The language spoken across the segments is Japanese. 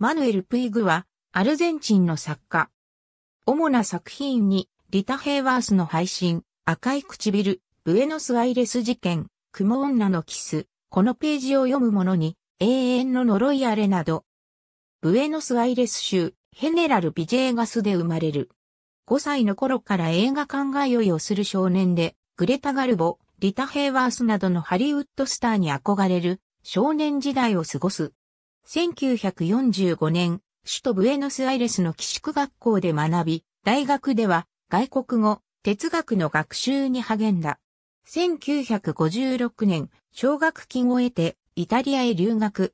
マヌエル・プイグは、アルゼンチンの作家。主な作品に、リタ・ヘイワースの配信、赤い唇、ブエノス・アイレス事件、クモ女のキス、このページを読む者に、永遠の呪いあれなど。ブエノス・アイレス州、ヘネラル・ビジェーガスで生まれる。5歳の頃から映画考えいをする少年で、グレタ・ガルボ、リタ・ヘイワースなどのハリウッドスターに憧れる少年時代を過ごす。1945年、首都ブエノスアイレスの寄宿学校で学び、大学では外国語、哲学の学習に励んだ。1956年、奨学金を得てイタリアへ留学。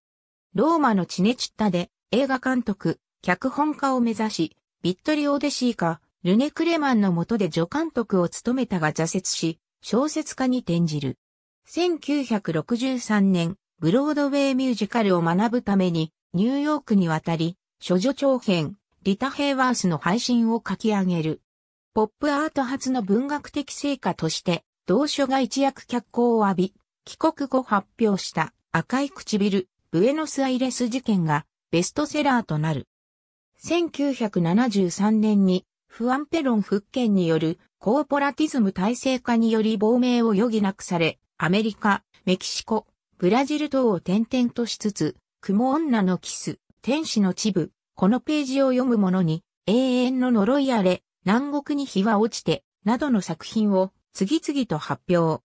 ローマのチネチッタで映画監督、脚本家を目指し、ビットリオデシーカ、ルネ・クレマンの下で助監督を務めたが挫折し、小説家に転じる。1963年、ブロードウェイミュージカルを学ぶために、ニューヨークに渡り、処女長編、リタ・ヘイワースの配信を書き上げる。ポップアート初の文学的成果として、同書が一躍脚光を浴び、帰国後発表した赤い唇、ブエノスアイレス事件がベストセラーとなる。1973年にフアンペロン復権によるコーポラティズム体制化により亡命を余儀なくされ、アメリカ、メキシコ、ブラジル等を転々としつつ、雲女のキス、天使の秩父、このページを読む者に、永遠の呪いあれ、南国に日は落ちて、などの作品を次々と発表。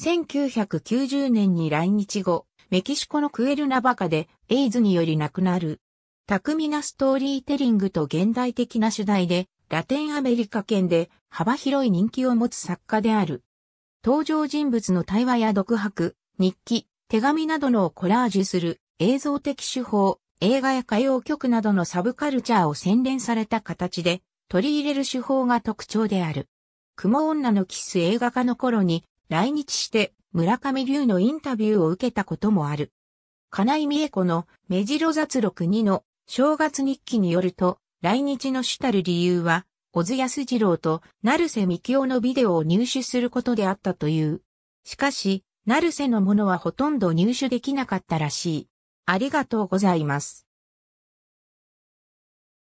1990年に来日後、メキシコのクエルナバカでエイズにより亡くなる。巧みなストーリーテリングと現代的な主題で、ラテンアメリカ圏で幅広い人気を持つ作家である。登場人物の対話や独白、日記、手紙などのをコラージュする映像的手法、映画や歌謡曲などのサブカルチャーを洗練された形で取り入れる手法が特徴である。雲女のキス映画化の頃に来日して村上龍のインタビューを受けたこともある。金井美恵子の目白雑録2の正月日記によると来日の主たる理由は小津安二郎と成瀬美京のビデオを入手することであったという。しかし、成瀬のものはほとんど入手できなかったらしい。ありがとうございます。